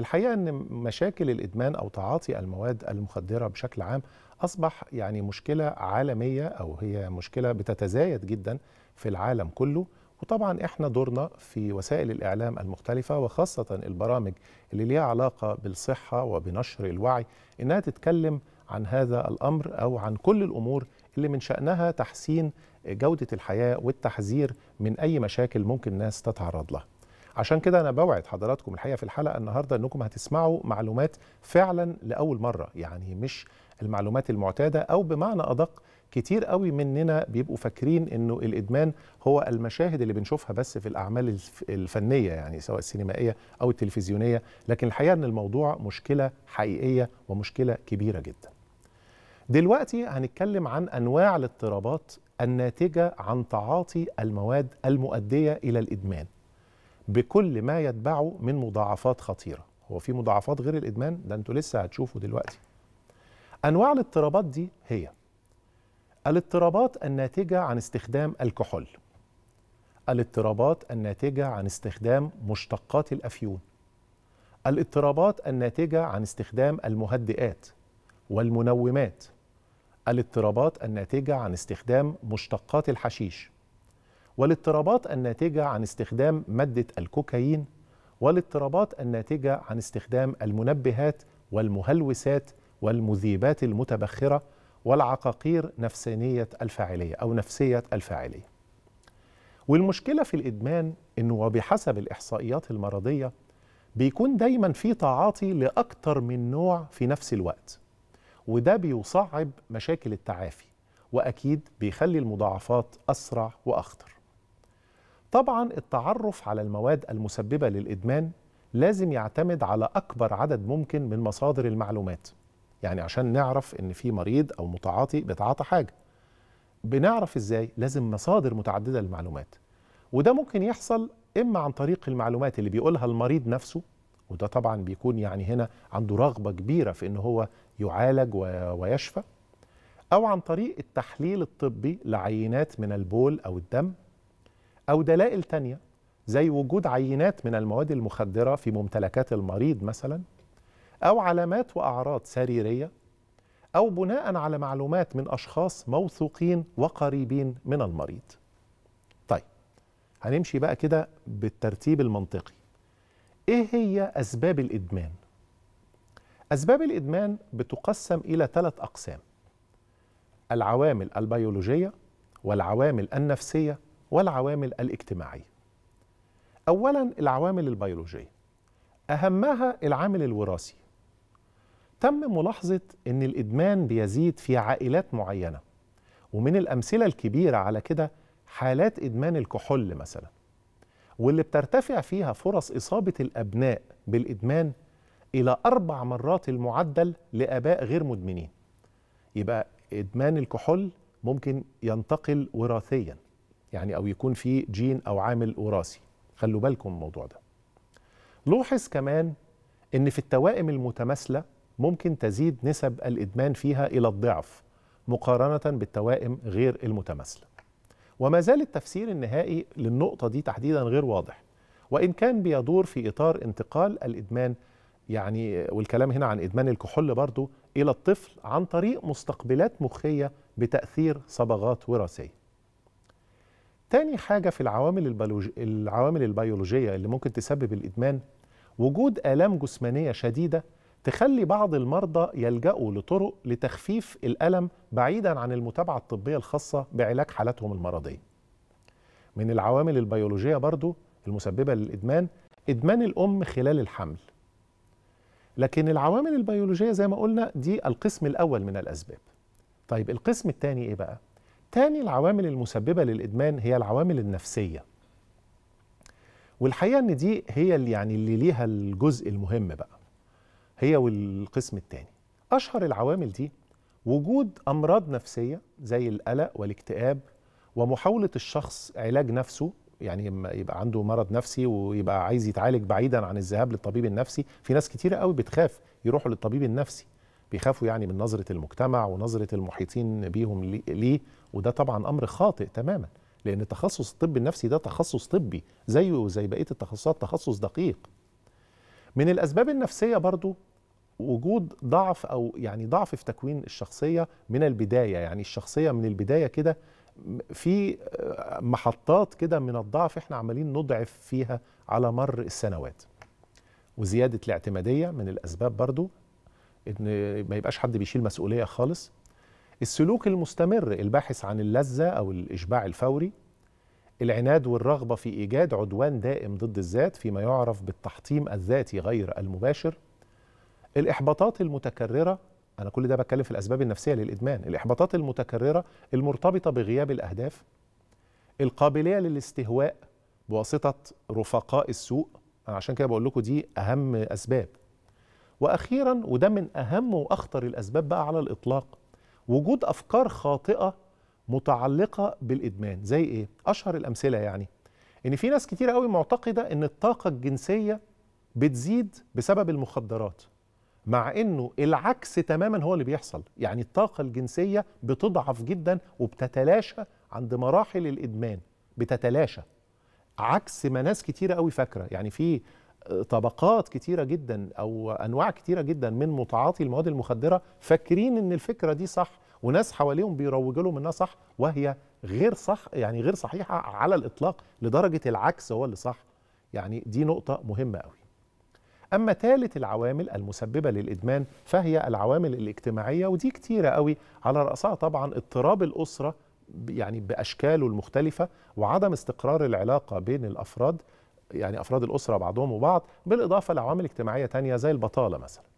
الحقيقه ان مشاكل الادمان او تعاطي المواد المخدره بشكل عام اصبح يعني مشكله عالميه او هي مشكله بتتزايد جدا في العالم كله وطبعا احنا دورنا في وسائل الاعلام المختلفه وخاصه البرامج اللي ليها علاقه بالصحه وبنشر الوعي انها تتكلم عن هذا الامر او عن كل الامور اللي من شانها تحسين جوده الحياه والتحذير من اي مشاكل ممكن الناس تتعرض لها عشان كده انا بوعد حضراتكم الحقيقه في الحلقه النهارده انكم هتسمعوا معلومات فعلا لاول مره يعني مش المعلومات المعتاده او بمعنى ادق كتير قوي مننا بيبقوا فاكرين انه الادمان هو المشاهد اللي بنشوفها بس في الاعمال الفنيه يعني سواء السينمائيه او التلفزيونيه لكن الحقيقه ان الموضوع مشكله حقيقيه ومشكله كبيره جدا دلوقتي هنتكلم عن انواع الاضطرابات الناتجه عن تعاطي المواد المؤديه الى الادمان بكل ما يتبعه من مضاعفات خطيره هو في مضاعفات غير الادمان ده انتوا لسه هتشوفوا دلوقتي انواع الاضطرابات دي هي الاضطرابات الناتجه عن استخدام الكحول الاضطرابات الناتجه عن استخدام مشتقات الافيون الاضطرابات الناتجه عن استخدام المهدئات والمنومات الاضطرابات الناتجه عن استخدام مشتقات الحشيش والاضطرابات الناتجة عن استخدام مادة الكوكايين والاضطرابات الناتجة عن استخدام المنبهات والمهلوسات والمذيبات المتبخرة والعقاقير نفسانية الفاعلية أو نفسية الفاعلية والمشكلة في الإدمان إنه وبحسب الإحصائيات المرضية بيكون دايما في تعاطي لأكتر من نوع في نفس الوقت وده بيصعب مشاكل التعافي وأكيد بيخلي المضاعفات أسرع وأخطر طبعا التعرف على المواد المسببة للإدمان لازم يعتمد على أكبر عدد ممكن من مصادر المعلومات يعني عشان نعرف إن في مريض أو متعاطي بيتعاطى حاجة بنعرف إزاي لازم مصادر متعددة للمعلومات وده ممكن يحصل إما عن طريق المعلومات اللي بيقولها المريض نفسه وده طبعا بيكون يعني هنا عنده رغبة كبيرة في إن هو يعالج ويشفى أو عن طريق التحليل الطبي لعينات من البول أو الدم أو دلائل تانية زي وجود عينات من المواد المخدرة في ممتلكات المريض مثلا أو علامات وأعراض سريرية أو بناء على معلومات من أشخاص موثوقين وقريبين من المريض طيب هنمشي بقى كده بالترتيب المنطقي إيه هي أسباب الإدمان؟ أسباب الإدمان بتقسم إلى ثلاث أقسام العوامل البيولوجية والعوامل النفسية والعوامل الاجتماعية أولا العوامل البيولوجية أهمها العامل الوراثي تم ملاحظة أن الإدمان بيزيد في عائلات معينة ومن الأمثلة الكبيرة على كده حالات إدمان الكحول مثلا واللي بترتفع فيها فرص إصابة الأبناء بالإدمان إلى أربع مرات المعدل لآباء غير مدمنين يبقى إدمان الكحول ممكن ينتقل وراثياً يعني أو يكون في جين أو عامل وراثي خلوا بالكم من الموضوع ده لوحظ كمان أن في التوائم المتماثلة ممكن تزيد نسب الإدمان فيها إلى الضعف مقارنة بالتوائم غير المتماثلة وما زال التفسير النهائي للنقطة دي تحديدا غير واضح وإن كان بيدور في إطار انتقال الإدمان يعني والكلام هنا عن إدمان الكحول برضه إلى الطفل عن طريق مستقبلات مخية بتأثير صبغات وراثية تاني حاجة في العوامل, البيولوج... العوامل البيولوجية اللي ممكن تسبب الإدمان وجود آلام جسمانية شديدة تخلي بعض المرضى يلجأوا لطرق لتخفيف الألم بعيدا عن المتابعة الطبية الخاصة بعلاج حالاتهم المرضية من العوامل البيولوجية برضو المسببة للإدمان إدمان الأم خلال الحمل لكن العوامل البيولوجية زي ما قلنا دي القسم الأول من الأسباب طيب القسم الثاني إيه بقى؟ تاني العوامل المسببة للإدمان هي العوامل النفسية والحقيقة أن دي هي اللي يعني اللي ليها الجزء المهم بقى هي والقسم التاني أشهر العوامل دي وجود أمراض نفسية زي القلق والاكتئاب ومحاولة الشخص علاج نفسه يعني يبقى عنده مرض نفسي ويبقى عايز يتعالج بعيدا عن الذهاب للطبيب النفسي في ناس كتيرة قوي بتخاف يروحوا للطبيب النفسي بيخافوا يعني من نظرة المجتمع ونظرة المحيطين بيهم ليه وده طبعا أمر خاطئ تماما لأن تخصص الطب النفسي ده تخصص طبي زيه وزي بقية التخصصات تخصص دقيق من الأسباب النفسية برضو وجود ضعف أو يعني ضعف في تكوين الشخصية من البداية يعني الشخصية من البداية كده في محطات كده من الضعف احنا عمالين نضعف فيها على مر السنوات وزيادة الاعتمادية من الأسباب برضو ان ما يبقاش حد بيشيل مسؤوليه خالص السلوك المستمر الباحث عن اللذه او الاشباع الفوري العناد والرغبه في ايجاد عدوان دائم ضد الذات فيما يعرف بالتحطيم الذاتي غير المباشر الاحباطات المتكرره انا كل ده بتكلم في الاسباب النفسيه للادمان الاحباطات المتكرره المرتبطه بغياب الاهداف القابليه للاستهواء بواسطه رفقاء السوء عشان كده بقول لكم دي اهم اسباب واخيرا وده من اهم واخطر الاسباب بقى على الاطلاق وجود افكار خاطئه متعلقه بالادمان زي ايه اشهر الامثله يعني ان في ناس كتير قوي معتقده ان الطاقه الجنسيه بتزيد بسبب المخدرات مع انه العكس تماما هو اللي بيحصل يعني الطاقه الجنسيه بتضعف جدا وبتتلاشى عند مراحل الادمان بتتلاشى عكس ما ناس كتير قوي فاكره يعني في طبقات كتيرة جدا أو أنواع كتيرة جدا من متعاطي المواد المخدرة فاكرين إن الفكرة دي صح وناس حواليهم بيروجوا لهم إنها صح وهي غير صح يعني غير صحيحة على الإطلاق لدرجة العكس هو اللي صح يعني دي نقطة مهمة قوي أما ثالث العوامل المسببة للإدمان فهي العوامل الاجتماعية ودي كتيرة قوي على رأسها طبعا اضطراب الأسرة يعني بأشكاله المختلفة وعدم استقرار العلاقة بين الأفراد يعني افراد الاسره بعضهم وبعض بالاضافه لعوامل اجتماعيه تانية زي البطاله مثلا